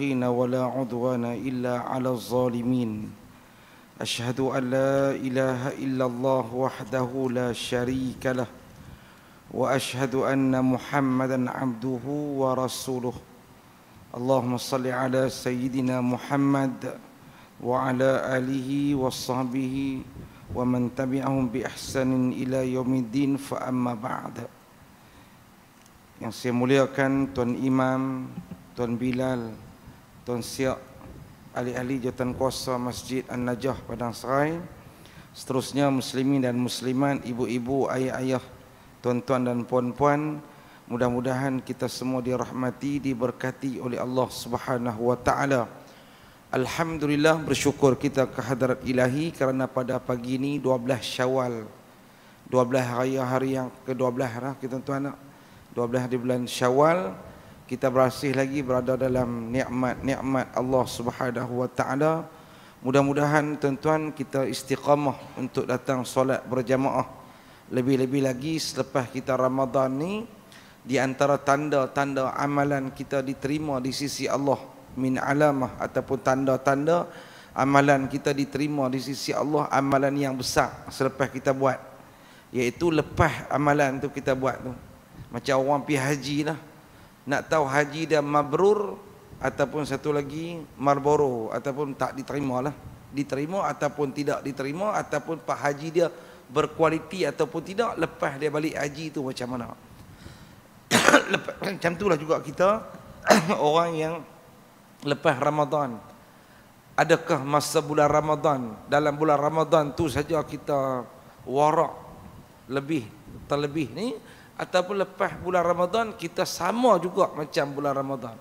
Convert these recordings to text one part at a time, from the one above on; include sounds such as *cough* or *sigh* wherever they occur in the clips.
المتقين ولا عدوان إلا على الظالمين أشهد أن لا إله إلا الله وحده لا شريك له وأشهد أن محمدا عبده ورسوله اللهم صل على سيدنا محمد وعلى آله وصحبه ومن تبعهم بإحسان إلى يوم الدين فأما بعد Yang saya muliakan Tuan Imam, Tuan Bilal, tuan Siak Ali-ali jawatan kuasa Masjid An-Najah Padang Serai seterusnya muslimin dan muslimat ibu-ibu ayah-ayah tuan-tuan dan puan-puan mudah-mudahan kita semua dirahmati diberkati oleh Allah Subhanahu wa taala alhamdulillah bersyukur kita kehadrat Ilahi kerana pada pagi ini 12 Syawal 12 raya hari yang ke-12 lah kita tuan-tuan 12 di bulan Syawal kita berasih lagi berada dalam nikmat-nikmat Allah Subhanahu wa taala. Mudah-mudahan tuan-tuan kita istiqamah untuk datang solat berjamaah. Lebih-lebih lagi selepas kita Ramadan ni di antara tanda-tanda amalan kita diterima di sisi Allah min alamah ataupun tanda-tanda amalan kita diterima di sisi Allah amalan yang besar selepas kita buat iaitu lepas amalan tu kita buat tu macam orang pergi haji lah nak tahu haji dia mabrur ataupun satu lagi marboro ataupun tak diterima lah diterima ataupun tidak diterima ataupun pak haji dia berkualiti ataupun tidak lepas dia balik haji tu macam mana *coughs* lepas, *coughs* macam itulah juga kita *coughs* orang yang lepas Ramadan adakah masa bulan Ramadan dalam bulan Ramadan tu saja kita warak lebih terlebih ni ataupun lepas bulan Ramadan kita sama juga macam bulan Ramadan.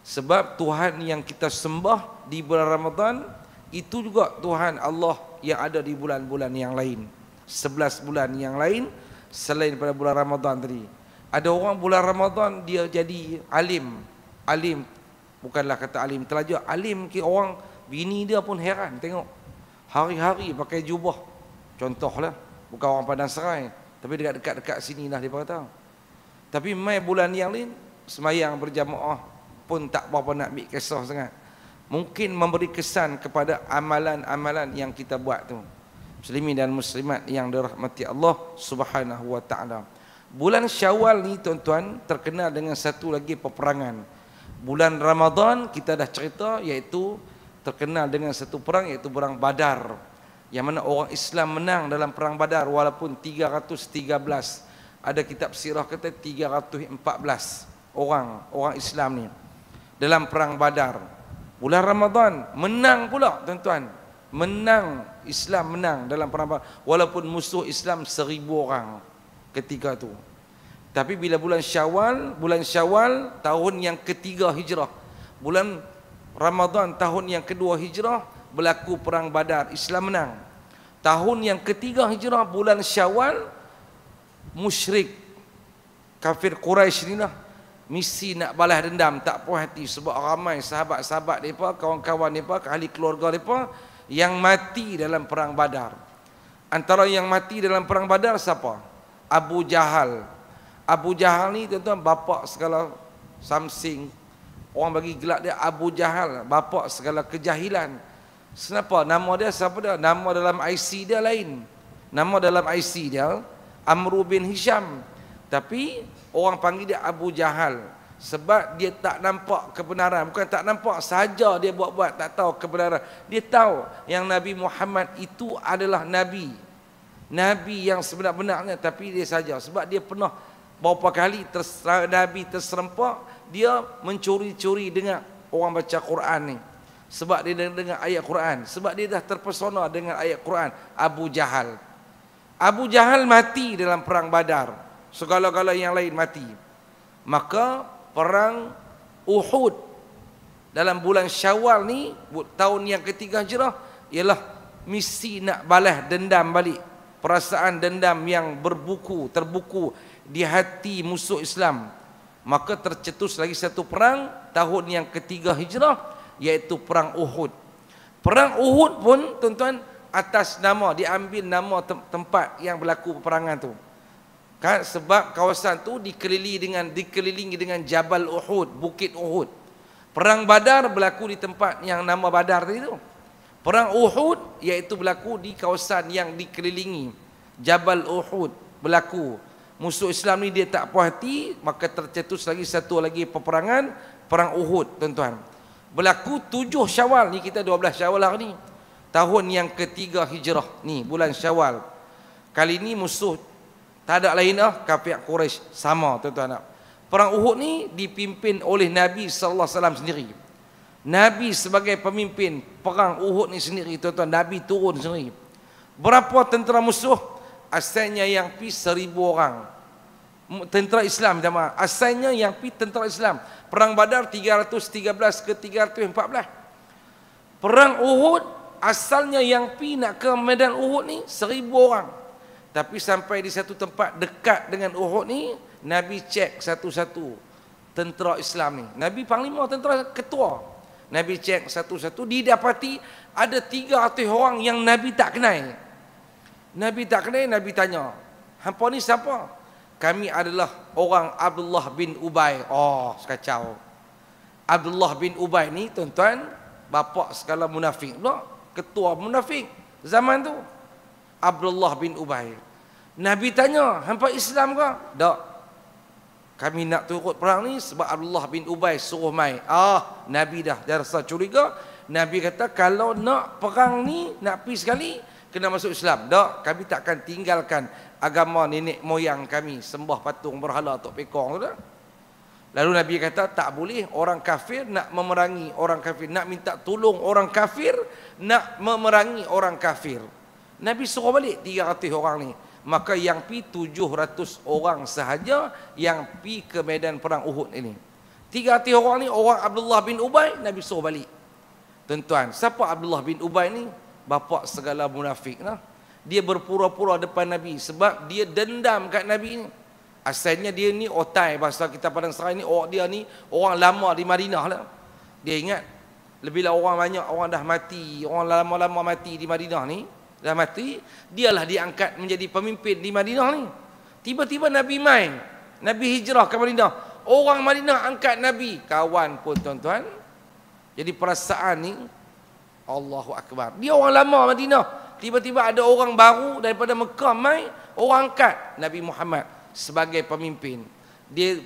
Sebab Tuhan yang kita sembah di bulan Ramadan itu juga Tuhan Allah yang ada di bulan-bulan yang lain. sebelas bulan yang lain selain pada bulan Ramadan tadi. Ada orang bulan Ramadan dia jadi alim. Alim bukanlah kata alim telajak, alim ke orang bini dia pun heran tengok. Hari-hari pakai jubah. Contohlah bukan orang Padang Serai. Tapi dekat-dekat sini lah dia kata. Tapi mai bulan yang lain, semayang berjamaah pun tak apa-apa nak ambil kisah sangat. Mungkin memberi kesan kepada amalan-amalan yang kita buat tu. Muslimin dan muslimat yang dirahmati Allah subhanahu wa ta'ala. Bulan syawal ni tuan-tuan terkenal dengan satu lagi peperangan. Bulan Ramadan kita dah cerita iaitu terkenal dengan satu perang iaitu perang Badar yang mana orang Islam menang dalam perang Badar walaupun 313 ada kitab sirah kata 314 orang orang Islam ni dalam perang Badar bulan Ramadhan menang pula tuan-tuan menang Islam menang dalam perang Badar walaupun musuh Islam seribu orang ketika tu tapi bila bulan Syawal bulan Syawal tahun yang ketiga hijrah bulan Ramadhan tahun yang kedua hijrah berlaku perang badar Islam menang tahun yang ketiga hijrah bulan syawal musyrik kafir Quraisy ni lah misi nak balas dendam tak puas hati sebab ramai sahabat-sahabat mereka kawan-kawan mereka ahli keluarga mereka yang mati dalam perang badar antara yang mati dalam perang badar siapa? Abu Jahal Abu Jahal ni tuan-tuan bapak segala something orang bagi gelak dia Abu Jahal bapak segala kejahilan Kenapa? Nama dia siapa dia? Nama dalam IC dia lain. Nama dalam IC dia Amru bin Hisham. Tapi orang panggil dia Abu Jahal sebab dia tak nampak kebenaran. Bukan tak nampak saja dia buat-buat tak tahu kebenaran. Dia tahu yang Nabi Muhammad itu adalah nabi. Nabi yang sebenar-benarnya tapi dia saja sebab dia pernah beberapa kali terserah Nabi terserempak dia mencuri-curi dengan orang baca Quran ni sebab dia dengar ayat Quran sebab dia dah terpesona dengan ayat Quran Abu Jahal Abu Jahal mati dalam perang Badar segala-gala yang lain mati maka perang Uhud dalam bulan Syawal ni tahun yang ketiga hijrah ialah misi nak balas dendam balik perasaan dendam yang berbuku terbuku di hati musuh Islam maka tercetus lagi satu perang tahun yang ketiga hijrah Yaitu perang Uhud. Perang Uhud pun tuan-tuan atas nama diambil nama tempat yang berlaku peperangan tu. Kan sebab kawasan tu dikelilingi dengan dikelilingi dengan Jabal Uhud, Bukit Uhud. Perang Badar berlaku di tempat yang nama Badar tadi tu. Perang Uhud iaitu berlaku di kawasan yang dikelilingi Jabal Uhud berlaku. Musuh Islam ni dia tak puas hati maka tercetus lagi satu lagi peperangan Perang Uhud tuan-tuan berlaku tujuh syawal ni kita dua belas syawal hari ni tahun yang ketiga hijrah ni bulan syawal kali ni musuh tak ada lain lah kafir Quraisy sama tuan-tuan anak perang Uhud ni dipimpin oleh Nabi SAW sendiri Nabi sebagai pemimpin perang Uhud ni sendiri tuan-tuan Nabi turun sendiri berapa tentera musuh asalnya yang pi seribu orang tentera Islam jemaah. Asalnya yang pergi tentera Islam. Perang Badar 313 ke 314. Perang Uhud asalnya yang pergi nak ke medan Uhud ni seribu orang. Tapi sampai di satu tempat dekat dengan Uhud ni Nabi cek satu-satu tentera Islam ni. Nabi panglima tentera ketua. Nabi cek satu-satu didapati ada 300 orang yang Nabi tak kenal. Nabi tak kenal, Nabi tanya, "Hampa ni siapa?" kami adalah orang Abdullah bin Ubay. Oh, sekacau. Abdullah bin Ubay ni tuan-tuan, bapak segala munafik pula, ketua munafik zaman tu. Abdullah bin Ubay. Nabi tanya, hampa Islam ke? Tak. Kami nak turut perang ni sebab Abdullah bin Ubay suruh mai. Ah, Nabi dah, dah rasa curiga. Nabi kata, kalau nak perang ni, nak pergi sekali, kena masuk Islam. Tak, kami takkan tinggalkan agama nenek moyang kami sembah patung berhala tok pekong tu Lalu Nabi kata tak boleh orang kafir nak memerangi orang kafir, nak minta tolong orang kafir, nak memerangi orang kafir. Nabi suruh balik 300 orang ni. Maka yang pi 700 orang sahaja yang pi ke medan perang Uhud ini. 300 orang ni orang Abdullah bin Ubay, Nabi suruh balik. Tuan-tuan, siapa Abdullah bin Ubay ni? Bapak segala munafik lah dia berpura-pura depan Nabi sebab dia dendam kat Nabi ni. Asalnya dia ni otai bahasa kita padang serai ni orang dia ni orang lama di Madinah lah. Dia ingat lebih lah orang banyak orang dah mati, orang lama-lama mati di Madinah ni, dah mati, Dia lah diangkat menjadi pemimpin di Madinah ni. Tiba-tiba Nabi mai, Nabi hijrah ke Madinah. Orang Madinah angkat Nabi, kawan pun tuan-tuan. Jadi perasaan ni Allahu Akbar. Dia orang lama Madinah, tiba-tiba ada orang baru daripada Mekah mai orang angkat Nabi Muhammad sebagai pemimpin dia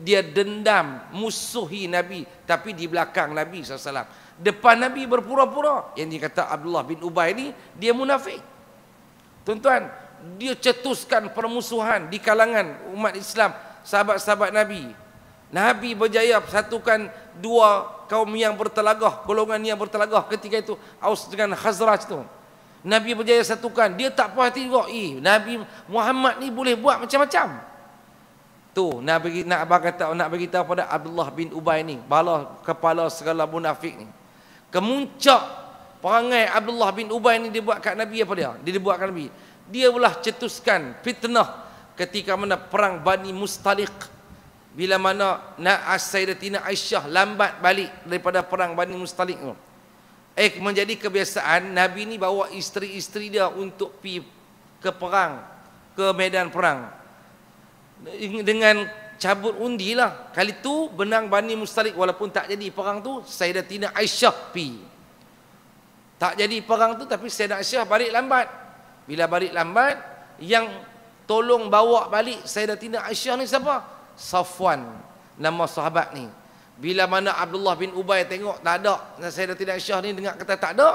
dia dendam musuhi Nabi tapi di belakang Nabi SAW depan Nabi berpura-pura yang dikata Abdullah bin Ubay ni dia munafik tuan-tuan dia cetuskan permusuhan di kalangan umat Islam sahabat-sahabat Nabi Nabi berjaya satukan dua kaum yang bertelagah golongan yang bertelagah ketika itu Aus dengan Khazraj tu Nabi berjaya satukan. Dia tak puas hati juga. Eh, Nabi Muhammad ni boleh buat macam-macam. Tu Nabi nak apa kata nak bagi tahu pada Abdullah bin Ubay ni, bala kepala segala munafik ni. Kemuncak perangai Abdullah bin Ubay ni dia buat kat Nabi apa dia? Dia, dia kat Nabi. Dia pula cetuskan fitnah ketika mana perang Bani Mustaliq bila mana nak Sayyidatina Aisyah lambat balik daripada perang Bani Mustaliq tu. Eh menjadi kebiasaan Nabi ni bawa isteri-isteri dia untuk pi ke perang, ke medan perang. Dengan cabut undi lah. Kali tu benang Bani Mustalik walaupun tak jadi perang tu, saya dah tina Aisyah pi. Tak jadi perang tu tapi saya Sayyidatina Aisyah balik lambat. Bila balik lambat, yang tolong bawa balik saya dah tina Aisyah ni siapa? Safwan. Nama sahabat ni. Bila mana Abdullah bin Ubay tengok tak ada Sayyidatina Aisyah ni dengar kata tak ada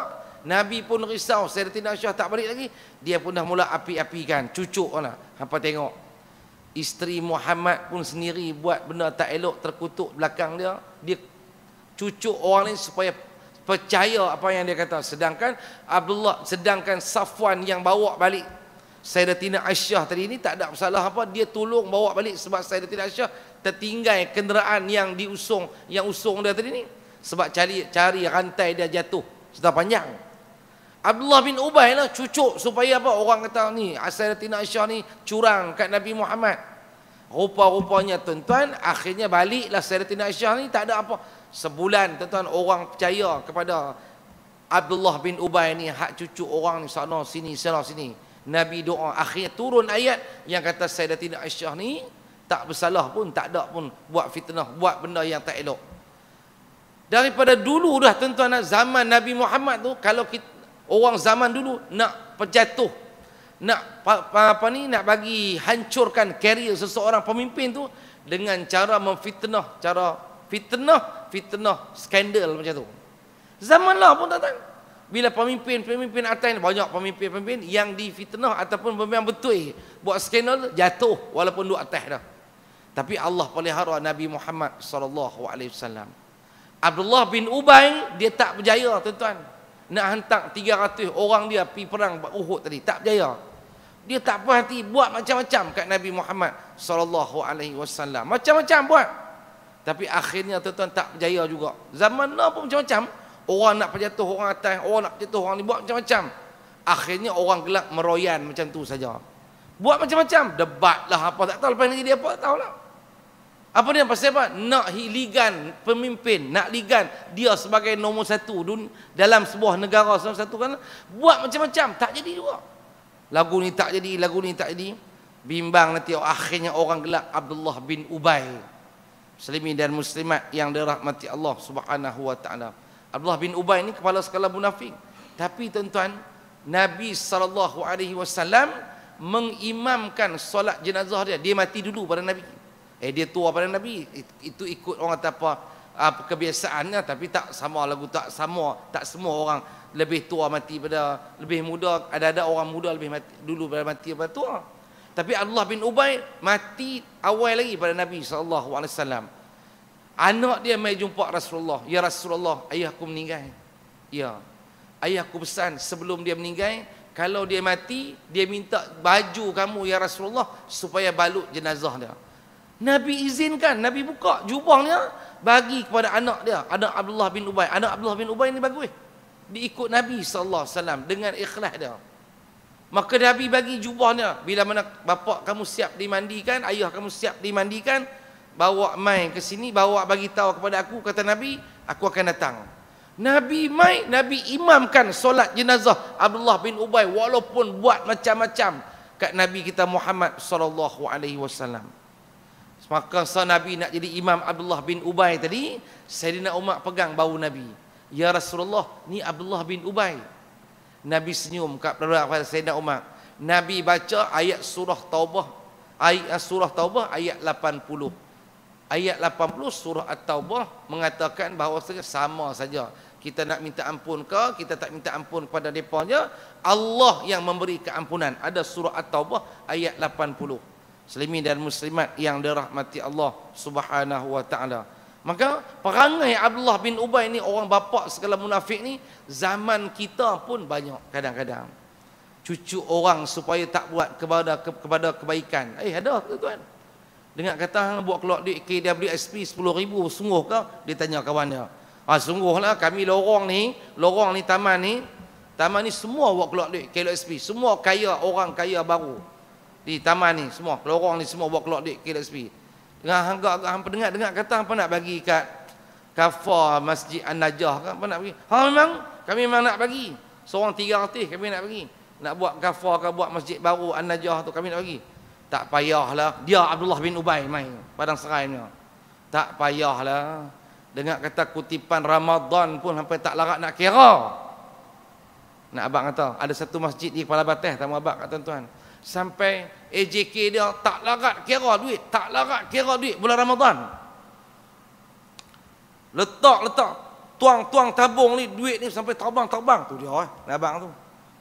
Nabi pun risau Sayyidatina Aisyah tak balik lagi Dia pun dah mula api-apikan Cucu Cucuk lah Hampa tengok Isteri Muhammad pun sendiri buat benda tak elok terkutuk belakang dia Dia cucu orang lain supaya percaya apa yang dia kata Sedangkan Abdullah sedangkan Safwan yang bawa balik Sayyidatina Aisyah tadi ini tak ada masalah apa Dia tolong bawa balik sebab Sayyidatina Aisyah tertinggal kenderaan yang diusung yang usung dia tadi ni sebab cari cari rantai dia jatuh sudah panjang Abdullah bin Ubay lah cucuk supaya apa orang kata ni asal Tina Aisyah ni curang kat Nabi Muhammad rupa-rupanya tuan-tuan akhirnya baliklah Sayyidatina Aisyah ni tak ada apa sebulan tuan-tuan orang percaya kepada Abdullah bin Ubay ni hak cucu orang ni sana sini sana sini Nabi doa akhirnya turun ayat yang kata Sayyidatina Aisyah ni tak bersalah pun tak ada pun buat fitnah buat benda yang tak elok daripada dulu dah tentu anak zaman Nabi Muhammad tu kalau kita, orang zaman dulu nak perjatuh nak apa, apa ni nak bagi hancurkan karier seseorang pemimpin tu dengan cara memfitnah cara fitnah fitnah skandal macam tu zaman lah pun datang bila pemimpin-pemimpin atas ini, banyak pemimpin-pemimpin yang difitnah ataupun pemimpin betul buat skandal jatuh walaupun duduk atas dah tapi Allah pelihara Nabi Muhammad SAW, Abdullah bin Ubay dia tak berjaya tuan-tuan. Nak hantar 300 orang dia pergi perang Uhud tadi tak berjaya. Dia tak puas hati buat macam-macam kat Nabi Muhammad SAW, Macam-macam buat. Tapi akhirnya tuan-tuan tak berjaya juga. Zaman ni pun macam-macam. Orang nak perjatuh orang atas, orang nak jatuh orang ni buat macam-macam. Akhirnya orang gelak meroyan macam tu saja. Buat macam-macam. Debatlah apa tak tahu. Lepas ni dia apa tak tahu lah. Apa dia pasal apa? Nak hiligan pemimpin, nak ligan dia sebagai nombor satu dun, dalam sebuah negara nombor satu kan buat macam-macam tak jadi juga. Lagu ni tak jadi, lagu ni tak jadi. Bimbang nanti akhirnya orang gelak Abdullah bin Ubay. Muslimin dan muslimat yang dirahmati Allah Subhanahu wa taala. Abdullah bin Ubay ni kepala sekala munafik. Tapi tuan-tuan, Nabi sallallahu alaihi wasallam mengimamkan solat jenazah dia. Dia mati dulu pada Nabi. Eh dia tua pada Nabi Itu ikut orang kata apa apa ah, kebiasaannya tapi tak sama lagu tak sama tak semua orang lebih tua mati pada lebih muda ada ada orang muda lebih mati dulu pada mati pada tua tapi Allah bin Ubay mati awal lagi pada Nabi saw anak dia mai jumpa Rasulullah ya Rasulullah ayah aku meninggal ya ayah aku pesan sebelum dia meninggal kalau dia mati dia minta baju kamu ya Rasulullah supaya balut jenazah dia Nabi izinkan, Nabi buka jubahnya bagi kepada anak dia, anak Abdullah bin Ubay. Anak Abdullah bin Ubay ni bagus. Diikut Nabi sallallahu alaihi wasallam dengan ikhlas dia. Maka Nabi bagi jubahnya bila mana bapak kamu siap dimandikan, ayah kamu siap dimandikan, bawa mai ke sini, bawa bagi tahu kepada aku kata Nabi, aku akan datang. Nabi mai, Nabi imamkan solat jenazah Abdullah bin Ubay walaupun buat macam-macam kat Nabi kita Muhammad sallallahu alaihi wasallam. Semasa Nabi nak jadi Imam Abdullah bin Ubay tadi, Sayyidina Umar pegang bau Nabi. Ya Rasulullah, ni Abdullah bin Ubay. Nabi senyum kat perempuan Sayyidina Umar. Nabi baca ayat surah Taubah. Ayat eh, surah Taubah ayat 80. Ayat 80 surah At-Taubah mengatakan bahawa sama saja. Kita nak minta ampun ke, kita tak minta ampun kepada mereka Allah yang memberi keampunan. Ada surah At-Taubah ayat 80 muslimin dan muslimat yang dirahmati Allah Subhanahu wa taala. Maka perangai Abdullah bin Ubay ni orang bapak segala munafik ni zaman kita pun banyak kadang-kadang. Cucu orang supaya tak buat kepada ke, kepada kebaikan. Eh ada tu tuan. Dengar kata hang buat keluar duit KWSP ribu sungguh ke? Dia tanya kawan dia. Ah sungguhlah kami lorong ni, lorong ni taman ni, taman ni semua buat keluar duit KWSP. Semua kaya orang kaya baru di taman ni semua lorong ni semua buat keluar di KLSP dengan hangga agak hang dengar dengar kata hang nak bagi kat kafar masjid an-najah kan hang nak bagi ha memang kami memang nak bagi seorang 300 kami nak bagi nak buat kafar ke buat masjid baru an-najah tu kami nak bagi tak payahlah dia Abdullah bin Ubay mai. padang serai ni tak payahlah dengar kata kutipan Ramadan pun sampai tak larat nak kira nak abang kata ada satu masjid di kepala batas tak mau abang kat tuan-tuan sampai AJK dia tak larat kira duit tak larat kira duit bulan Ramadan letak letak tuang tuang tabung ni duit ni sampai terbang terbang tu dia eh abang tu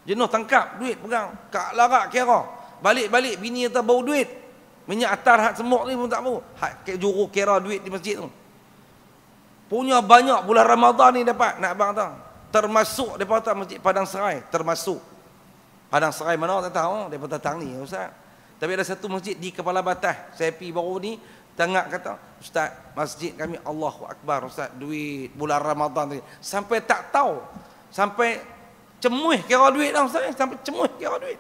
jenuh tangkap duit pegang tak larat kira balik-balik bini kata bau duit minyak atar hak semok ni pun tak tahu juru kira duit di masjid tu punya banyak bulan Ramadan ni dapat nak abang tu, termasuk depa kata masjid Padang Serai termasuk ada serai mana tak tahu dia pun datang ni ustaz. Tapi ada satu masjid di Kepala Batas. Saya pi baru ni tengah kata ustaz, masjid kami Allahu Akbar ustaz, duit bulan Ramadan tu sampai tak tahu. Sampai cemuh kira duit dah ustaz, sampai cemuh kira duit.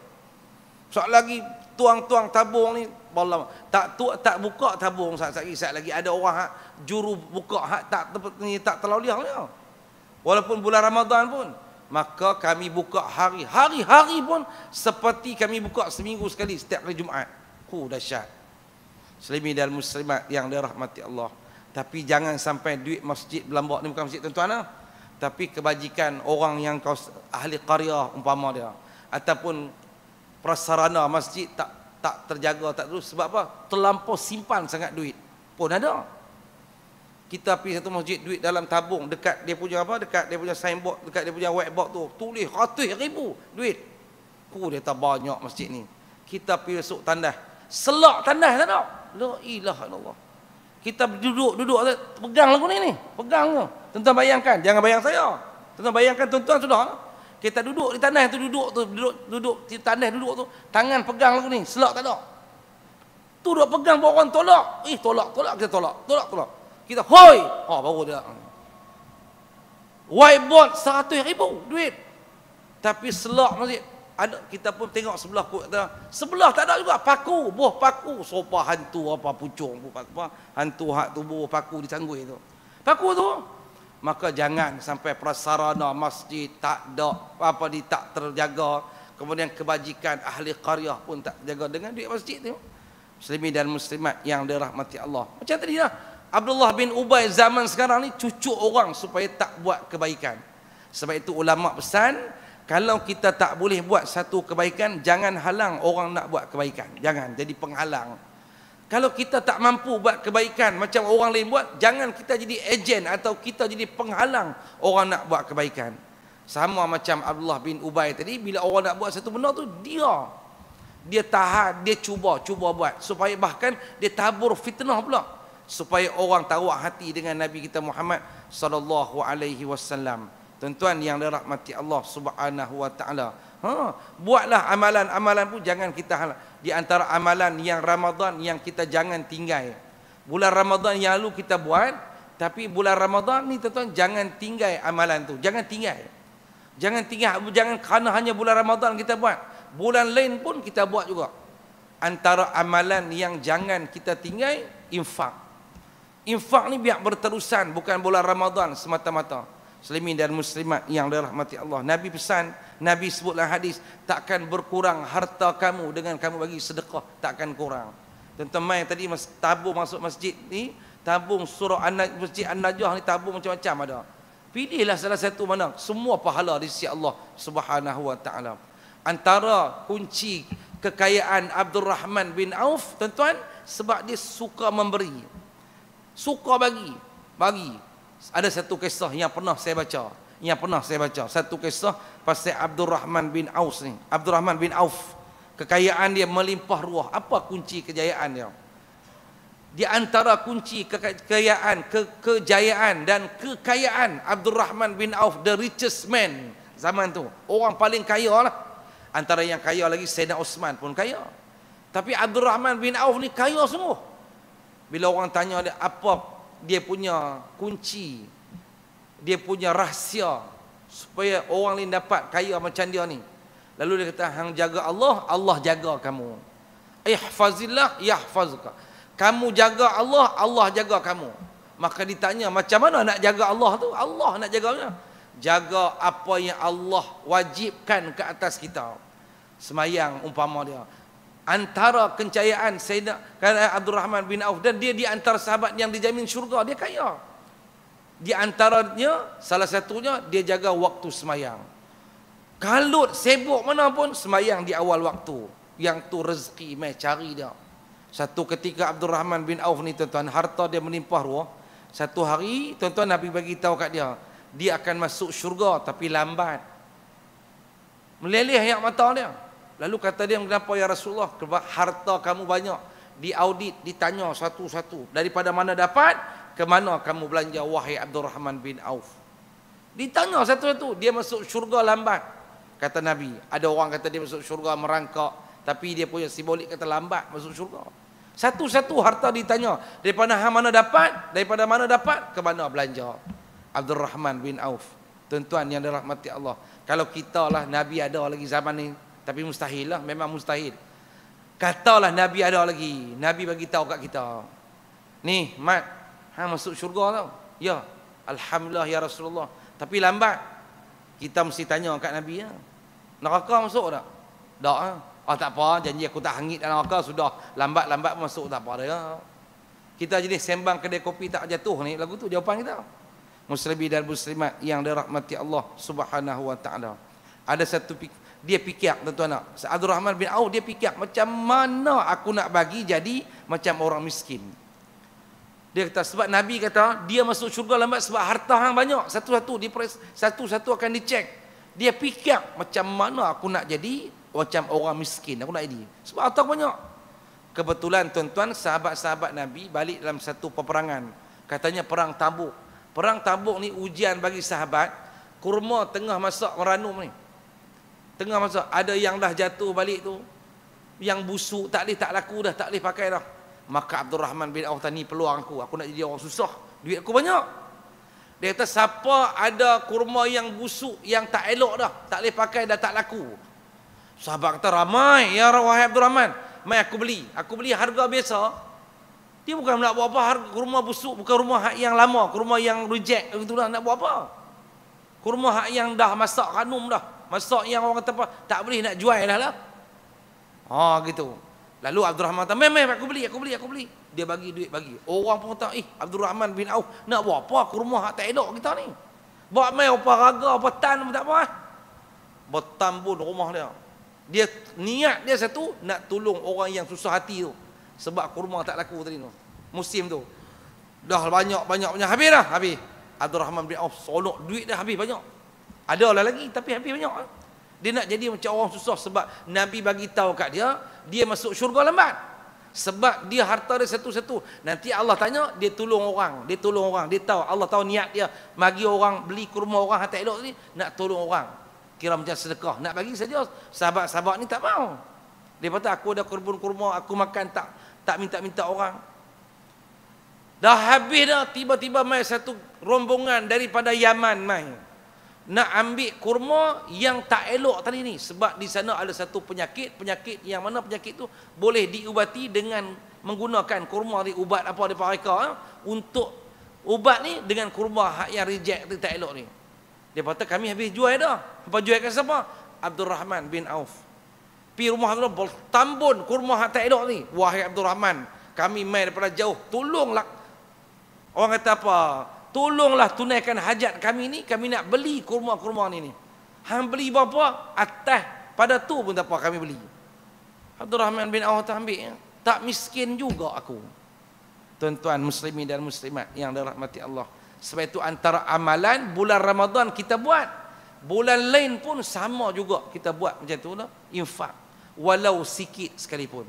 Soal lagi tuang-tuang tabung ni Allah tak tu tak buka tabung sat sat isat lagi ada orang hak, juru buka hak tak ni tak terlalu liar dia. Walaupun bulan Ramadan pun maka kami buka hari-hari-hari pun seperti kami buka seminggu sekali setiap hari Jumaat. Ku dahsyat. Muslimin dan muslimat yang dirahmati Allah. Tapi jangan sampai duit masjid Belambak ni bukan masjid tuan-tuan lah. Tapi kebajikan orang yang kau ahli karya umpama dia ataupun prasarana masjid tak tak terjaga tak terus sebab apa? Terlampau simpan sangat duit. Pun ada kita pergi satu masjid duit dalam tabung dekat dia punya apa dekat dia punya signboard dekat dia punya whiteboard tu tulis ratus ribu duit ku dia tak banyak masjid ni kita pergi masuk tandas selak tandas tak nak la ilaha illallah kita duduk duduk pegang lagu ni ni pegang tu tuan-tuan bayangkan jangan bayang saya tuan-tuan bayangkan tuan-tuan sudah ha? kita duduk di tandas tu duduk tu duduk duduk di tandas duduk tu tangan pegang lagu ni selak tak ada tu duk pegang buat orang tolak eh tolak tolak kita tolak tolak tolak, tolak. Kita hoi. Oh, baru dia. Whiteboard seratus ribu duit. Tapi selok masjid. Ada, kita pun tengok sebelah kota. Sebelah tak ada juga. Paku. Buah paku. Sopa hantu apa pucung. apa. Hantu hak tu buah paku di disanggui tu. Paku tu. Maka jangan sampai prasarana masjid tak ada. Apa ni tak terjaga. Kemudian kebajikan ahli karyah pun tak terjaga dengan duit masjid tu. Muslimin dan muslimat yang dirahmati Allah. Macam tadi lah. Ya? Abdullah bin Ubay zaman sekarang ni cucu orang supaya tak buat kebaikan. Sebab itu ulama pesan kalau kita tak boleh buat satu kebaikan jangan halang orang nak buat kebaikan. Jangan jadi penghalang. Kalau kita tak mampu buat kebaikan macam orang lain buat, jangan kita jadi ejen atau kita jadi penghalang orang nak buat kebaikan. Sama macam Abdullah bin Ubay tadi bila orang nak buat satu benda tu dia dia tahan, dia cuba, cuba buat supaya bahkan dia tabur fitnah pula supaya orang tahu hati dengan Nabi kita Muhammad sallallahu alaihi wasallam. Tuan-tuan yang dirahmati Allah Subhanahu wa taala. Ha, buatlah amalan-amalan pun jangan kita halang. di antara amalan yang Ramadan yang kita jangan tinggal. Bulan Ramadan yang lalu kita buat, tapi bulan Ramadan ni tuan-tuan jangan tinggal amalan tu, jangan tinggal. Jangan tinggal jangan kerana hanya bulan Ramadan kita buat. Bulan lain pun kita buat juga. Antara amalan yang jangan kita tinggal infak. Infak ni biar berterusan bukan bulan Ramadan semata-mata. Muslimin dan muslimat yang dirahmati Allah. Nabi pesan, Nabi sebutlah hadis, takkan berkurang harta kamu dengan kamu bagi sedekah, takkan kurang. Tuan-tuan yang tadi tabung masuk masjid ni, tabung surah anak masjid An-Najah ni tabung macam-macam ada. Pilihlah salah satu mana, semua pahala di sisi Allah Subhanahu wa taala. Antara kunci kekayaan Abdul Rahman bin Auf, tuan-tuan, sebab dia suka memberi suka bagi bagi ada satu kisah yang pernah saya baca yang pernah saya baca satu kisah pasal Abdul Rahman bin Auf ni Abdul Rahman bin Auf kekayaan dia melimpah ruah apa kunci kejayaan dia di antara kunci kekayaan ke kejayaan dan kekayaan Abdul Rahman bin Auf the richest man zaman tu orang paling kaya lah antara yang kaya lagi Sayyidina Osman pun kaya tapi Abdul Rahman bin Auf ni kaya semua bila orang tanya dia apa dia punya kunci dia punya rahsia supaya orang lain dapat kaya macam dia ni lalu dia kata hang jaga Allah Allah jaga kamu ihfazillah yahfazuka kamu jaga Allah Allah jaga kamu maka ditanya macam mana nak jaga Allah tu Allah nak jaga jaganya jaga apa yang Allah wajibkan ke atas kita semayang umpama dia antara kencayaan Sayyidina kan, eh, Abdul Rahman bin Auf dan dia di antara sahabat yang dijamin syurga dia kaya di antaranya salah satunya dia jaga waktu semayang kalut sibuk mana pun semayang di awal waktu yang tu rezeki mai cari dia satu ketika Abdul Rahman bin Auf ni tuan-tuan harta dia menimpah ruah satu hari tuan-tuan Nabi bagi tahu kat dia dia akan masuk syurga tapi lambat meleleh yang mata dia Lalu kata dia kenapa ya Rasulullah? Sebab harta kamu banyak. Diaudit, ditanya satu-satu. Daripada mana dapat? Ke mana kamu belanja wahai Abdul Rahman bin Auf? Ditanya satu-satu, dia masuk syurga lambat. Kata Nabi, ada orang kata dia masuk syurga merangkak, tapi dia punya simbolik kata lambat masuk syurga. Satu-satu harta ditanya, daripada ha, mana dapat? Daripada mana dapat? Ke mana belanja? Abdul Rahman bin Auf. Tuan-tuan yang dirahmati Allah. Kalau kita lah Nabi ada lagi zaman ini, tapi mustahil lah memang mustahil katalah nabi ada lagi nabi bagi tahu kat kita ni mat ha masuk syurga tau ya alhamdulillah ya rasulullah tapi lambat kita mesti tanya kat nabi ya. neraka masuk tak tak ha. ah ha? oh, tak apa janji aku tak hangit dalam neraka sudah lambat-lambat masuk tak apa dah ya. kita jenis sembang kedai kopi tak jatuh ni lagu tu jawapan kita muslimi dan muslimat yang dirahmati Allah subhanahu wa taala ada satu fikir dia fikir tuan-tuan nak Abdul Rahman bin Auf dia fikir macam mana aku nak bagi jadi macam orang miskin dia kata sebab Nabi kata dia masuk syurga lambat sebab harta hang banyak satu-satu dia satu-satu akan dicek dia fikir macam mana aku nak jadi macam orang miskin aku nak jadi sebab harta banyak kebetulan tuan-tuan sahabat-sahabat Nabi balik dalam satu peperangan katanya perang tabuk perang tabuk ni ujian bagi sahabat kurma tengah masak meranum ni Tengah masa ada yang dah jatuh balik tu. Yang busuk tak boleh tak laku dah, tak boleh pakai dah. Maka Abdul Rahman bin Auf tani peluang aku. Aku nak jadi orang susah. Duit aku banyak. Dia kata siapa ada kurma yang busuk yang tak elok dah, tak boleh pakai dah tak laku. Sahabat kata ramai ya wahai Abdul Rahman, mai aku beli. Aku beli harga biasa. Dia bukan nak buat apa harga kurma busuk, bukan rumah yang lama, kurma yang reject gitu lah nak buat apa? Kurma hak yang dah masak kanum dah. Masak yang orang kata Tak boleh nak jual lah lah. Ha oh, gitu. Lalu Abdul Rahman kata, "Meh aku beli, aku beli, aku beli." Dia bagi duit bagi. Orang pun kata, "Eh, Abdul Rahman bin Auf nak buat apa? Aku rumah hak tak elok kita ni." Buat mai apa raga, apa tan pun tak apa. Eh? Betam pun rumah dia. Dia niat dia satu nak tolong orang yang susah hati tu. Sebab kurma tak laku tadi tu. Musim tu. Dah banyak-banyak punya habis dah, habis. Abdul Rahman bin Auf solok duit dah habis banyak. Ada orang lagi tapi hampir banyak. Dia nak jadi macam orang susah sebab Nabi bagi tahu kat dia, dia masuk syurga lambat. Sebab dia harta dia satu-satu. Nanti Allah tanya, dia tolong orang. Dia tolong orang. Dia tahu. Allah tahu niat dia. Bagi orang, beli kurma orang yang elok ni. Nak tolong orang. Kira macam sedekah. Nak bagi saja. Sahabat-sahabat ni tak mau. Dia kata, aku ada kurban kurma. Aku makan tak tak minta-minta orang. Dah habis dah. Tiba-tiba mai satu rombongan daripada Yaman mai nak ambil kurma yang tak elok tadi ni sebab di sana ada satu penyakit penyakit yang mana penyakit tu boleh diubati dengan menggunakan kurma dari ubat apa di mereka eh, untuk ubat ni dengan kurma hak yang reject tu tak elok ni dia kata kami habis jual dah apa jual ke siapa Abdul Rahman bin Auf pi rumah tu tambun kurma hak tak elok ni wahai Abdul Rahman kami mai daripada jauh tolonglah orang kata apa tolonglah tunaikan hajat kami ni kami nak beli kurma-kurma ni ni hang beli berapa atas pada tu pun tak apa kami beli Abdul Rahman bin Awta ambil ya? tak miskin juga aku tuan-tuan muslimin dan muslimat yang dirahmati Allah sebab itu antara amalan bulan Ramadan kita buat bulan lain pun sama juga kita buat macam tu lah infak walau sikit sekalipun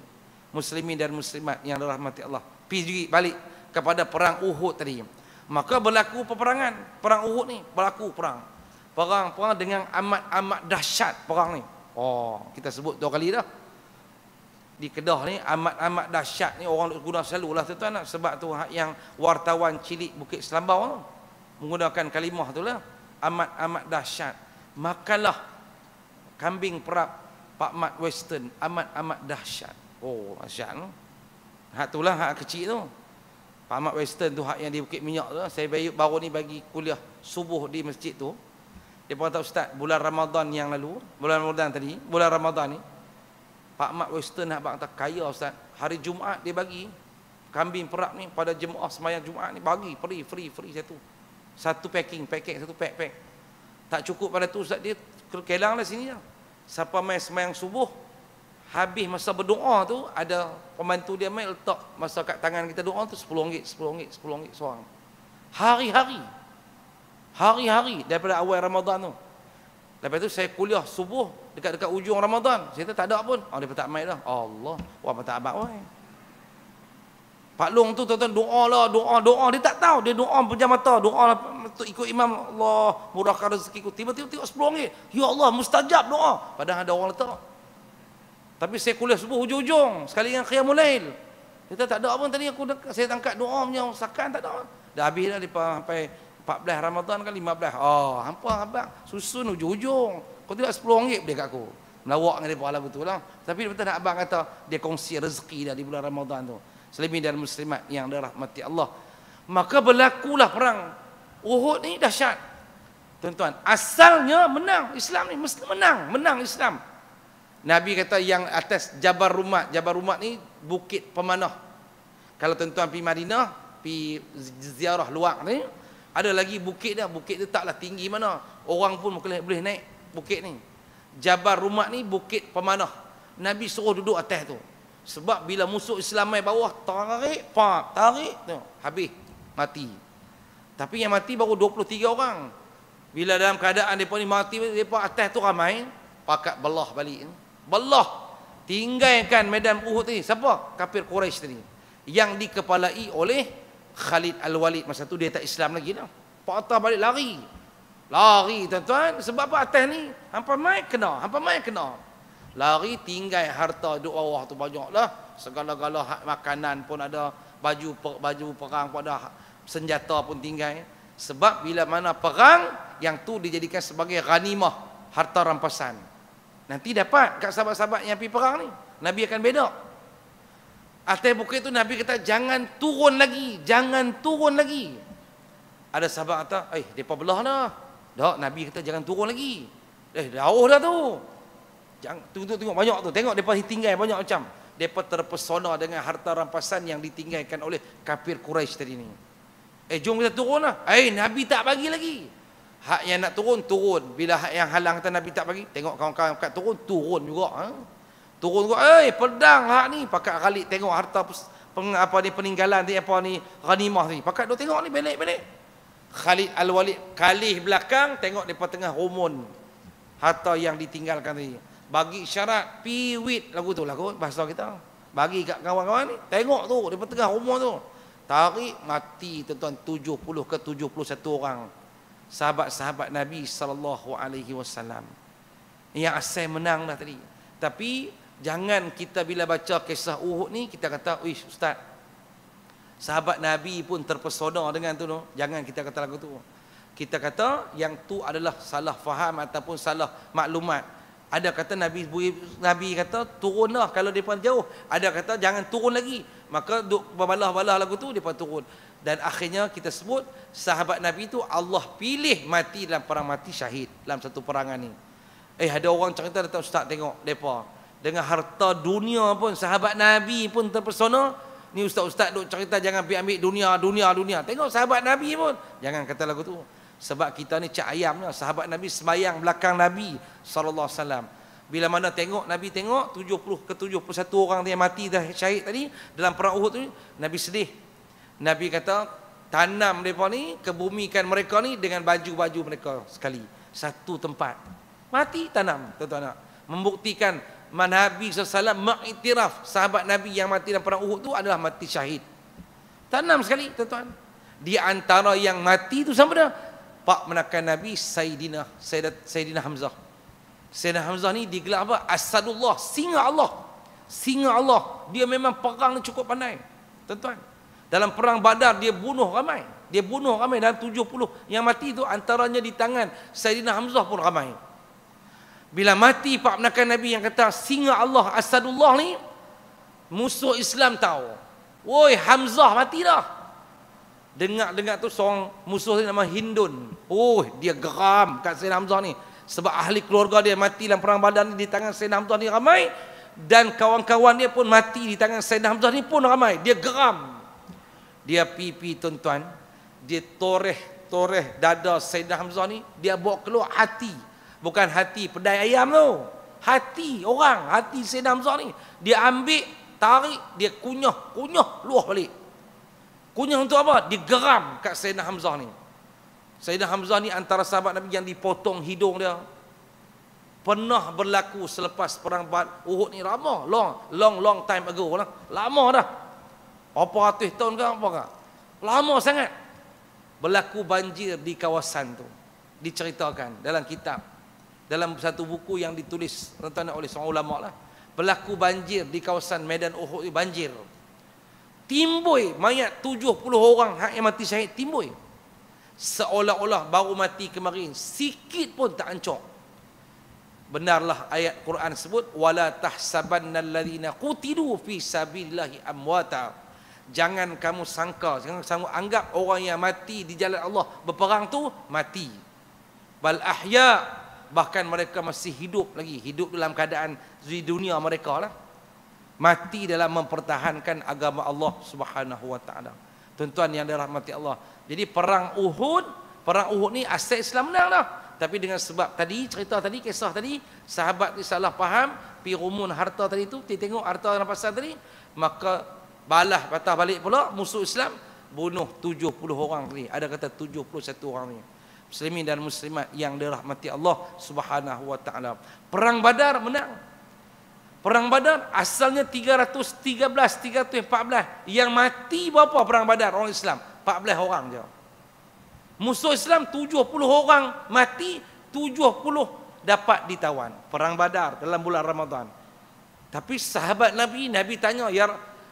muslimin dan muslimat yang dirahmati Allah pergi balik kepada perang Uhud tadi maka berlaku peperangan perang Uhud ni berlaku perang perang-perang dengan amat-amat dahsyat perang ni oh kita sebut dua kali dah di Kedah ni amat-amat dahsyat ni orang guna selalu lah tuan-tuan nak sebab tu ha, yang wartawan cilik Bukit Selambau tu menggunakan kalimah tu lah amat-amat dahsyat makalah kambing perap Pak Mat Western amat-amat dahsyat oh dahsyat tu hak tu lah hak kecil tu Pak Ahmad Western tu hak yang di Bukit Minyak tu saya baru, baru ni bagi kuliah subuh di masjid tu. Dia pun tahu ustaz bulan Ramadan yang lalu, bulan Ramadan tadi, bulan Ramadan ni Pak Ahmad Western nak bang kaya ustaz. Hari Jumaat dia bagi kambing perak ni pada jemaah semayang Jumaat ni bagi free free free satu. Satu packing, packing satu pack pack. Tak cukup pada tu ustaz dia Kelang lah sini lah. Siapa main semayang subuh, habis masa berdoa tu ada pembantu dia main letak masa kat tangan kita doa tu 10 ringgit 10 ringgit 10 ringgit seorang hari-hari hari-hari daripada awal Ramadan tu lepas tu saya kuliah subuh dekat-dekat ujung Ramadan saya kata tak ada pun oh dia tak main dah Allah wah apa tak abad wah Pak Long tu tuan-tuan doa lah, doa, doa. Dia tak tahu. Dia doa pejam mata. Doa lah, ikut imam. Allah, murahkan rezeki ku. Tiba-tiba tengok sepuluh ringgit. Ya Allah, mustajab doa. Padahal ada orang letak. Tapi saya kuliah subuh hujung-hujung sekali dengan qiyamul lail. Kita tak ada pun tadi aku saya tangkap doa punya sakan tak ada. Dah habis dah sampai 14 Ramadan kan 15. Ah, oh, hampa abang susun hujung-hujung. Kau tidak 10 ringgit dia kat aku. Melawak dengan dia pahala betul lah. Tapi betul nak abang kata dia kongsi rezeki dah di bulan Ramadan tu. Selimi dan muslimat yang dirahmati Allah. Maka berlakulah perang Uhud ni dahsyat. Tuan-tuan, asalnya menang Islam ni mesti menang, menang Islam. Nabi kata yang atas Jabar Rumat, Jabar Rumat ni bukit pemanah. Kalau tuan-tuan pergi Madinah, pergi ziarah luar ni, ada lagi bukit dah, bukit tu taklah tinggi mana. Orang pun boleh boleh naik bukit ni. Jabar Rumat ni bukit pemanah. Nabi suruh duduk atas tu. Sebab bila musuh Islam mai bawah, tarik, pak, tarik tu, habis mati. Tapi yang mati baru 23 orang. Bila dalam keadaan depa ni mati, depa atas tu ramai, pakat belah balik ni. Allah tinggalkan medan Uhud ni siapa kafir Quraisy tadi yang dikepalai oleh Khalid Al-Walid masa tu dia tak Islam lagi dah patah balik lari lari tuan-tuan sebab apa atas ni hampa mai kena hampa mai kena lari tinggal harta duk bawah tu banyak lah segala-gala makanan pun ada baju baju perang pun ada senjata pun tinggal sebab bila mana perang yang tu dijadikan sebagai ghanimah harta rampasan Nanti dapat kat sahabat-sahabat yang pergi perang ni. Nabi akan beda. Atas bukit tu Nabi kata jangan turun lagi, jangan turun lagi. Ada sahabat kata, "Eh, depa belah dah." Dak, Nabi kata jangan turun lagi. Eh, jauh dah tu. Jangan tengok, tengok banyak tu. Tengok depa tinggal banyak macam. Depa terpesona dengan harta rampasan yang ditinggalkan oleh kafir Quraisy tadi ni. Eh, jom kita turun lah, Eh, Nabi tak bagi lagi hak yang nak turun turun bila hak yang halang kata nabi tak bagi tengok kawan-kawan kat turun turun juga ha? turun juga eh pedang hak ni pakat ralik tengok harta peng, apa ni peninggalan ni apa ni ranimah ni pakat dok tengok ni balik-balik Khalid Al-Walid kalih belakang tengok depa tengah rumun harta yang ditinggalkan tadi bagi syarat piwit lagu tu lagu bahasa kita bagi kat kawan-kawan ni tengok tu depa tengah rumun tu tarik mati tuan-tuan 70 ke 71 orang sahabat-sahabat Nabi sallallahu alaihi wasallam. Yang asal menang dah tadi. Tapi jangan kita bila baca kisah Uhud ni kita kata, "Wish, ustaz. Sahabat Nabi pun terpesona dengan tu." No? Jangan kita kata lagu tu. Kita kata yang tu adalah salah faham ataupun salah maklumat. Ada kata Nabi Nabi kata turunlah kalau depan jauh. Ada kata jangan turun lagi. Maka duk berbalah-balah lagu tu depan turun dan akhirnya kita sebut sahabat Nabi itu Allah pilih mati dalam perang mati syahid dalam satu perangan ini. Eh ada orang cerita datang ustaz tengok depa dengan harta dunia pun sahabat Nabi pun terpesona. Ni ustaz-ustaz duk cerita jangan pergi ambil dunia dunia dunia. Tengok sahabat Nabi pun jangan kata lagu tu. Sebab kita ni cak ayamnya lah. sahabat Nabi semayang belakang Nabi sallallahu alaihi wasallam. Bila mana tengok Nabi tengok 70 ke 71 orang yang mati dah syahid tadi dalam perang Uhud tu Nabi sedih Nabi kata tanam mereka ni kebumikan mereka ni dengan baju-baju mereka sekali satu tempat mati tanam tuan-tuan membuktikan man Nabi SAW mengiktiraf sahabat Nabi yang mati dalam perang Uhud tu adalah mati syahid tanam sekali tuan-tuan di antara yang mati tu sama dah pak menakan Nabi Sayyidina Sayyidina Hamzah Sayyidina Hamzah ni digelar apa Asadullah singa Allah singa Allah dia memang perang ni cukup pandai tuan-tuan dalam perang Badar dia bunuh ramai. Dia bunuh ramai dalam 70 yang mati itu antaranya di tangan Sayyidina Hamzah pun ramai. Bila mati Pak Menakan Nabi yang kata singa Allah Asadullah ni musuh Islam tahu. Woi Hamzah mati dah. Dengar-dengar tu seorang musuh ni nama Hindun. Oh dia geram kat Sayyidina Hamzah ni. Sebab ahli keluarga dia mati dalam perang badan ni di tangan Sayyidina Hamzah ni ramai. Dan kawan-kawan dia pun mati di tangan Sayyidina Hamzah ni pun ramai. Dia geram dia pipi tuan-tuan dia toreh toreh dada Sayyidah Hamzah ni dia bawa keluar hati bukan hati pedai ayam tu hati orang hati Sayyidah Hamzah ni dia ambil tarik dia kunyah kunyah luah balik kunyah untuk apa dia geram kat Sayyidah Hamzah ni Sayyidah Hamzah ni antara sahabat Nabi yang dipotong hidung dia pernah berlaku selepas perang Uhud ni lama long long long time ago lah lama dah apa ratus tahun ke apa ke? Lama sangat. Berlaku banjir di kawasan tu. Diceritakan dalam kitab. Dalam satu buku yang ditulis tentang oleh seorang ulama lah. Berlaku banjir di kawasan Medan Uhud banjir. Timbul mayat 70 orang hak yang mati syahid timbul. Seolah-olah baru mati kemarin, sikit pun tak hancur. Benarlah ayat Quran sebut wala tahsabannal ladina qutidu fi sabilillahi amwata jangan kamu sangka jangan kamu anggap orang yang mati di jalan Allah berperang tu mati bal ahya bahkan mereka masih hidup lagi hidup dalam keadaan di dunia mereka lah mati dalam mempertahankan agama Allah Subhanahu wa taala. Tuan-tuan yang dirahmati Allah. Jadi perang Uhud, perang Uhud ni asal Islam menang dah. Tapi dengan sebab tadi cerita tadi kisah tadi sahabat ni salah faham pi rumun harta tadi tu, dia tengok harta rampasan tadi, maka balas patah balik pula musuh Islam bunuh 70 orang ni ada kata 71 orang ni muslimin dan muslimat yang dirahmati Allah Subhanahu wa taala perang badar menang perang badar asalnya 313 314 yang mati berapa perang badar orang Islam 14 orang je musuh Islam 70 orang mati 70 dapat ditawan perang badar dalam bulan Ramadan tapi sahabat Nabi Nabi tanya ya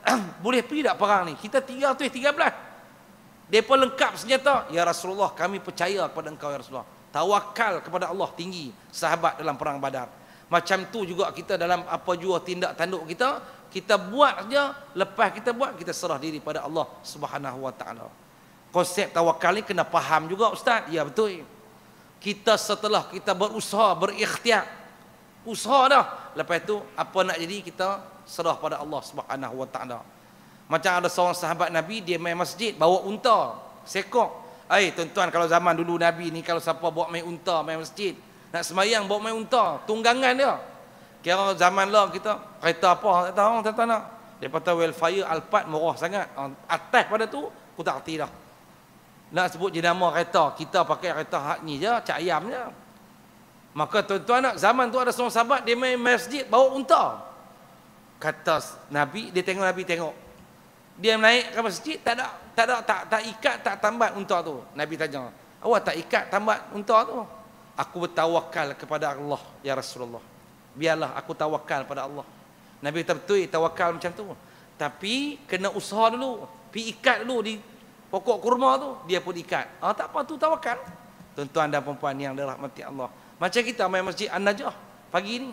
*clears throat* boleh pergi tak perang ni? Kita 313. Depa lengkap senjata. Ya Rasulullah, kami percaya kepada engkau ya Rasulullah. Tawakal kepada Allah tinggi sahabat dalam perang Badar. Macam tu juga kita dalam apa jua tindak tanduk kita, kita buat saja, lepas kita buat kita serah diri pada Allah Subhanahu Wa Taala. Konsep tawakal ni kena faham juga ustaz. Ya betul. Kita setelah kita berusaha, berikhtiar. Usaha dah. Lepas tu apa nak jadi kita serah pada Allah Subhanahu wa taala. Macam ada seorang sahabat Nabi dia main masjid bawa unta, sekok. Eh tuan-tuan kalau zaman dulu Nabi ni kalau siapa bawa main unta main masjid, nak semayang bawa main unta, tunggangan dia. Kira zaman lah kita kereta apa tak tahu tuan-tuan nak. Depa tahu Wildfire Alphard murah sangat. Ah, atas pada tu aku tak hati dah. Nak sebut jenama kereta, kita pakai kereta hak ni je, cak ayam je. Maka tuan-tuan nak zaman tu ada seorang sahabat dia main masjid bawa unta kata Nabi, dia tengok Nabi tengok. Dia naik ke masjid, tak ada, tak ada, tak, tak ikat, tak tambat unta tu. Nabi tanya, awak tak ikat, tambat unta tu. Aku bertawakal kepada Allah, ya Rasulullah. Biarlah aku tawakal pada Allah. Nabi kata betul, tawakal macam tu. Tapi, kena usaha dulu. Pi ikat dulu di pokok kurma tu, dia pun ikat. Ah, tak apa, tu tawakal. Tuan-tuan dan perempuan yang dirahmati Allah. Macam kita main masjid An-Najah pagi ni.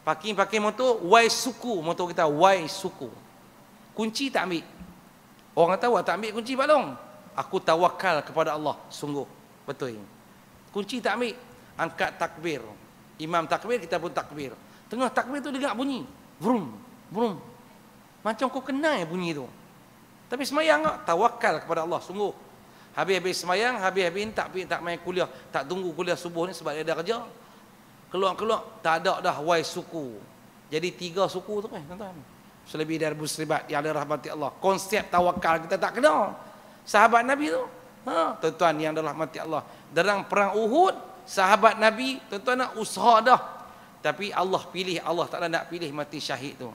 Parking pakai motor, Y suku motor kita, Y suku. Kunci tak ambil. Orang kata tak ambil kunci balong. Aku tawakal kepada Allah, sungguh. Betul ini. Kunci tak ambil. Angkat takbir. Imam takbir, kita pun takbir. Tengah takbir tu dengar bunyi. Vroom, vroom. Macam kau kenal bunyi tu. Tapi semayang tak? Tawakal kepada Allah, sungguh. Habis-habis semayang, habis-habis tak, tak main kuliah. Tak tunggu kuliah subuh ni sebab dia ada kerja keluar-keluar tak ada dah wai suku jadi tiga suku tu kan tuan-tuan selebih dari musribat yang ada rahmati Allah konsep tawakal kita tak kenal sahabat Nabi tu ha, tuan-tuan yang ada rahmati Allah dalam perang Uhud sahabat Nabi tuan-tuan nak usaha dah tapi Allah pilih Allah tak nak pilih mati syahid tu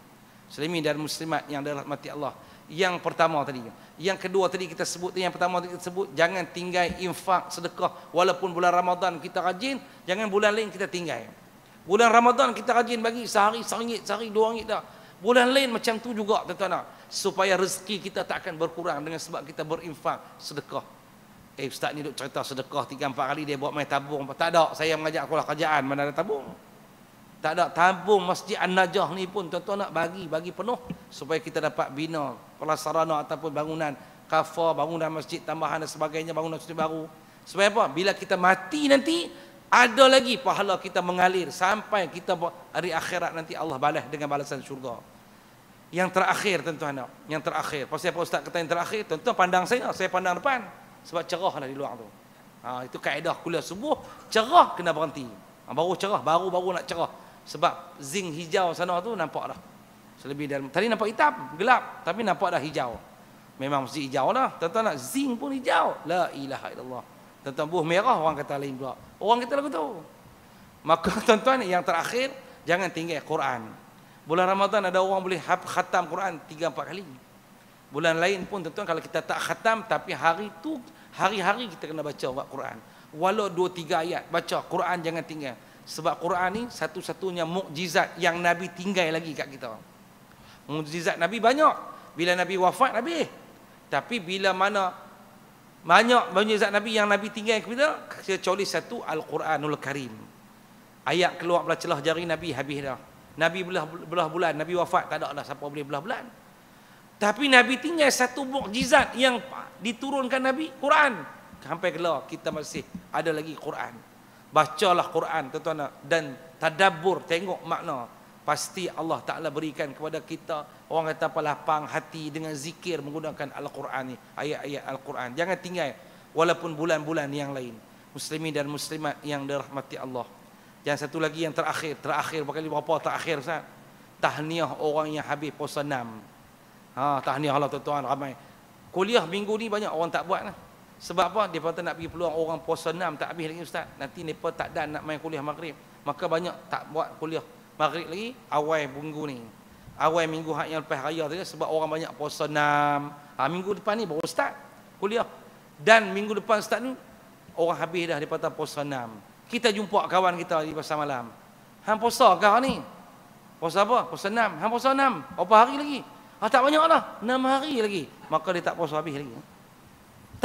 selebih dari muslimat yang ada rahmati Allah yang pertama tadi yang kedua tadi kita sebut yang pertama tadi kita sebut jangan tinggai infak sedekah walaupun bulan Ramadan kita rajin, jangan bulan lain kita tinggai. Bulan Ramadan kita rajin bagi sehari seringgit, sehari dua ringgit dah. Bulan lain macam tu juga tuan-tuan. Supaya rezeki kita tak akan berkurang dengan sebab kita berinfak sedekah. Eh ustaz ni duk cerita sedekah Tiga empat kali dia buat main tabung. Tak ada saya mengajak sekolah kerjaan mana ada tabung tak ada tabung masjid An-Najah ni pun tuan-tuan nak bagi bagi penuh supaya kita dapat bina prasarana ataupun bangunan kafa bangunan masjid tambahan dan sebagainya bangunan masjid baru supaya apa bila kita mati nanti ada lagi pahala kita mengalir sampai kita hari akhirat nanti Allah balas dengan balasan syurga yang terakhir tuan-tuan yang terakhir pasal apa ustaz kata yang terakhir tuan-tuan pandang saya saya pandang depan sebab cerahlah di luar tu ha, itu kaedah kuliah subuh cerah kena berhenti ha, Baru cerah, baru-baru nak cerah sebab zinc hijau sana tu nampak dah selebih dalam tadi nampak hitam gelap tapi nampak dah hijau memang mesti hijau lah tuan-tuan nak zinc pun hijau la ilaha illallah tuan-tuan buh merah orang kata lain pula orang kata lagu tu maka *laughs* tuan-tuan yang terakhir jangan tinggal Quran bulan Ramadan ada orang boleh khatam Quran 3 4 kali bulan lain pun tuan-tuan kalau kita tak khatam tapi hari tu hari-hari kita kena baca buat Quran walau 2 3 ayat baca Quran jangan tinggal sebab Quran ni satu-satunya mukjizat yang Nabi tinggal lagi kat kita. Mukjizat Nabi banyak. Bila Nabi wafat Nabi. Tapi bila mana banyak mukjizat Nabi yang Nabi tinggal kepada kita, kita colis satu Al-Quranul Karim. Ayat keluar belah celah jari Nabi habis dah. Nabi belah, belah bulan, Nabi wafat tak ada lah siapa boleh belah bulan. Tapi Nabi tinggal satu mukjizat yang diturunkan Nabi, Quran. Sampai kelah kita masih ada lagi Quran bacalah Quran tuan-tuan dan tadabur, tengok makna pasti Allah Taala berikan kepada kita orang kata apa lapang hati dengan zikir menggunakan al-Quran ni ayat-ayat al-Quran jangan tinggal walaupun bulan-bulan yang lain muslimin dan muslimat yang dirahmati Allah yang satu lagi yang terakhir terakhir berkali berapa terakhir sah tahniah orang yang habis puasa enam. ha tahniahlah tuan-tuan ramai kuliah minggu ni banyak orang tak buat lah sebab apa? Dia kata nak pergi peluang orang puasa enam tak habis lagi ustaz. Nanti mereka tak dan nak main kuliah maghrib. Maka banyak tak buat kuliah maghrib lagi. Awal minggu ni. Awal minggu hak yang lepas raya tadi ya, sebab orang banyak puasa enam. Ha, minggu depan ni baru ustaz kuliah. Dan minggu depan ustaz ni orang habis dah dia kata puasa enam. Kita jumpa kawan kita di pasar malam. Hang puasa kah ni? Puasa apa? Puasa enam. Hang puasa enam. Berapa hari lagi? Ha, tak banyak lah. Enam hari lagi. Maka dia tak puasa habis lagi.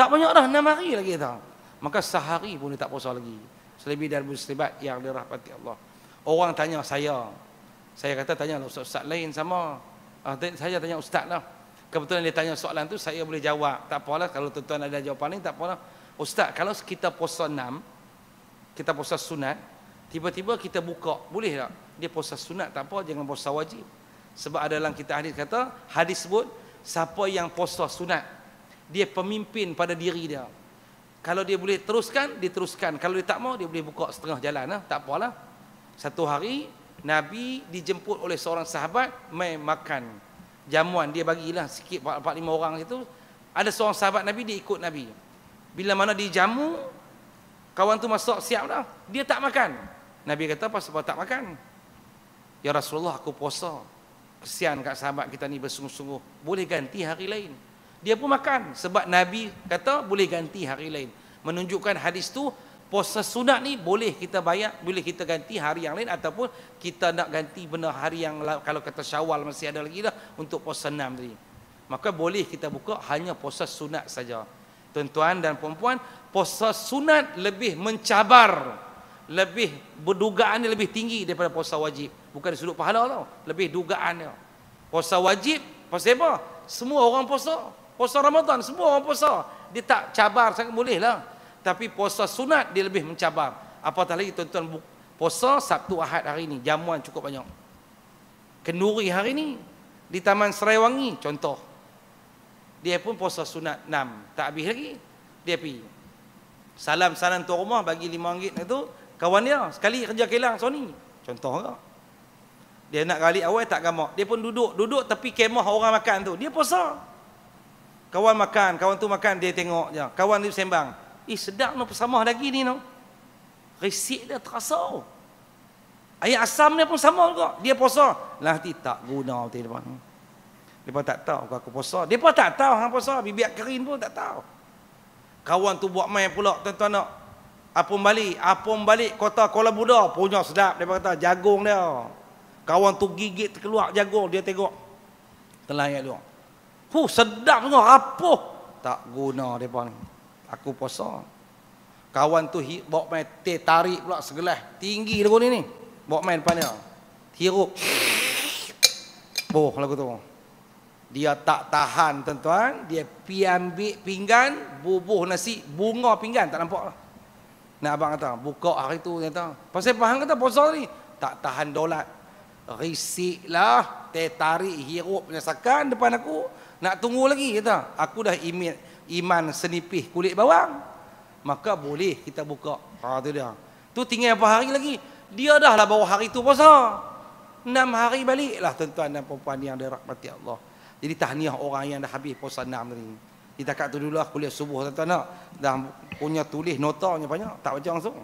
Tak banyak dah, enam hari lagi kita. Maka sehari pun dia tak puasa lagi. Selebih dan muslimat yang dirahmati Allah. Orang tanya saya. Saya kata tanya lah ustaz-ustaz lain sama. Ah, saya tanya ustaz lah. Kebetulan dia tanya soalan tu saya boleh jawab. Tak apalah kalau tuan-tuan ada jawapan ni tak apalah. Ustaz, kalau kita puasa enam, kita puasa sunat, tiba-tiba kita buka, boleh tak? Dia puasa sunat tak apa, jangan puasa wajib. Sebab ada dalam kita hadis kata, hadis sebut, siapa yang puasa sunat, dia pemimpin pada diri dia kalau dia boleh teruskan dia teruskan kalau dia tak mau dia boleh buka setengah jalan lah. tak apalah satu hari Nabi dijemput oleh seorang sahabat mai makan jamuan dia bagilah sikit 4 5 orang itu ada seorang sahabat Nabi dia ikut Nabi bila mana dia jamu kawan tu masuk siap dah dia tak makan Nabi kata apa sebab tak makan Ya Rasulullah aku puasa kesian kat sahabat kita ni bersungguh-sungguh boleh ganti hari lain dia pun makan sebab Nabi kata boleh ganti hari lain menunjukkan hadis tu puasa sunat ni boleh kita bayar boleh kita ganti hari yang lain ataupun kita nak ganti benda hari yang kalau kata syawal masih ada lagi dah untuk puasa enam tadi maka boleh kita buka hanya puasa sunat saja tuan-tuan dan puan-puan puasa sunat lebih mencabar lebih berdugaan lebih tinggi daripada puasa wajib bukan sudut pahala tau lebih dugaan dugaannya puasa wajib puasa apa semua orang puasa puasa Ramadan semua orang puasa dia tak cabar sangat boleh lah tapi puasa sunat dia lebih mencabar apatah lagi tuan-tuan puasa Sabtu Ahad hari ini jamuan cukup banyak kenduri hari ini di Taman Serai Wangi contoh dia pun puasa sunat 6 tak habis lagi dia pergi salam salam tu rumah bagi 5 ringgit tu kawan dia sekali kerja kilang Sony contoh lah dia nak kali awal tak gamak dia pun duduk duduk tepi kemah orang makan tu dia puasa Kawan makan, kawan tu makan dia tengok je. Kawan tu sembang. Ih eh, sedap noh pesamah lagi ni noh. Risik dia terasa. Air asam dia pun sama juga. Dia puasa. Lah ti tak guna tu dia pun. Dia tak tahu aku, aku puasa. Dia tak tahu hang puasa. Bibiak kerin pun tak tahu. Kawan tu buat main pula tuan-tuan nak. Apun balik, apun balik kota Kuala Buda punya sedap dia kata jagung dia. Kawan tu gigit terkeluar jagung dia tengok. Telah ayat luar. Huh, sedap tengok, rapuh. Tak guna mereka ni. Aku puasa. Kawan tu hit, bawa main teh tarik pula segelas. Tinggi lagu ni ni. Bawa main depan dia. Hirup. Boh lagu tu. Dia tak tahan tuan-tuan. Dia pi ambil pinggan, bubuh nasi, bunga pinggan. Tak nampak lah. Nak abang kata, buka hari tu. Kata. Pasal paham kata puasa ni. Tak tahan dolat. Risik lah. Teh tarik hirup penyesakan depan aku nak tunggu lagi kata aku dah iman iman senipih kulit bawang maka boleh kita buka ha tu dia tu tinggal apa hari lagi dia dah lah bawa hari tu puasa enam hari balik lah tuan-tuan dan puan-puan yang dirahmati Allah jadi tahniah orang yang dah habis puasa enam tadi kita kat tu dulu lah kuliah subuh tuan-tuan nak dah punya tulis nota banyak tak baca langsung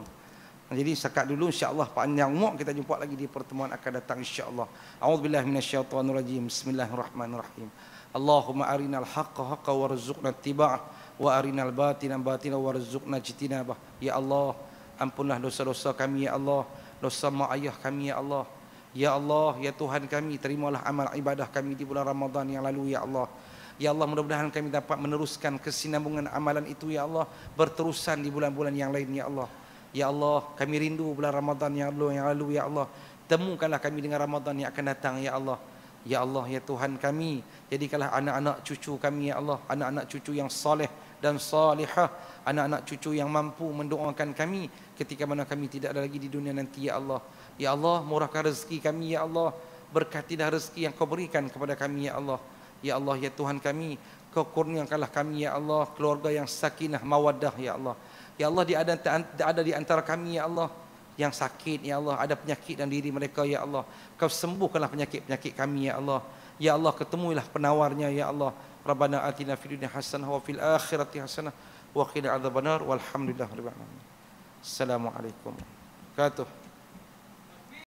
jadi sekat dulu insya-Allah panjang umur kita jumpa lagi di pertemuan akan datang insya-Allah. A'udzubillahi minasyaitonirrajim. Bismillahirrahmanirrahim. Allahumma arinal haqqa haqqa warzuqna tiba' wa arinal batina batina warzuqna jitinabah Ya Allah ampunlah dosa-dosa kami Ya Allah dosa mak ayah kami Ya Allah Ya Allah Ya Tuhan kami terimalah amal ibadah kami di bulan Ramadan yang lalu Ya Allah Ya Allah mudah-mudahan kami dapat meneruskan kesinambungan amalan itu Ya Allah berterusan di bulan-bulan yang lain Ya Allah Ya Allah kami rindu bulan Ramadan yang lalu, yang lalu Ya Allah temukanlah kami dengan Ramadan yang akan datang Ya Allah Ya Allah, Ya Tuhan kami Jadikanlah anak-anak cucu kami, Ya Allah Anak-anak cucu yang soleh dan salihah Anak-anak cucu yang mampu mendoakan kami Ketika mana kami tidak ada lagi di dunia nanti, Ya Allah Ya Allah, murahkan rezeki kami, Ya Allah Berkatilah rezeki yang kau berikan kepada kami, Ya Allah Ya Allah, Ya Tuhan kami Kau kurniakanlah kami, Ya Allah Keluarga yang sakinah, mawaddah, Ya Allah Ya Allah, dia ada, ada di antara kami, Ya Allah yang sakit ya Allah ada penyakit dalam diri mereka ya Allah kau sembuhkanlah penyakit-penyakit kami ya Allah ya Allah ketemulah penawarnya ya Allah rabbana atina fid hasanah wa fil akhirati hasanah wa qina adzabannar walhamdulillahirabbil alamin assalamualaikum kata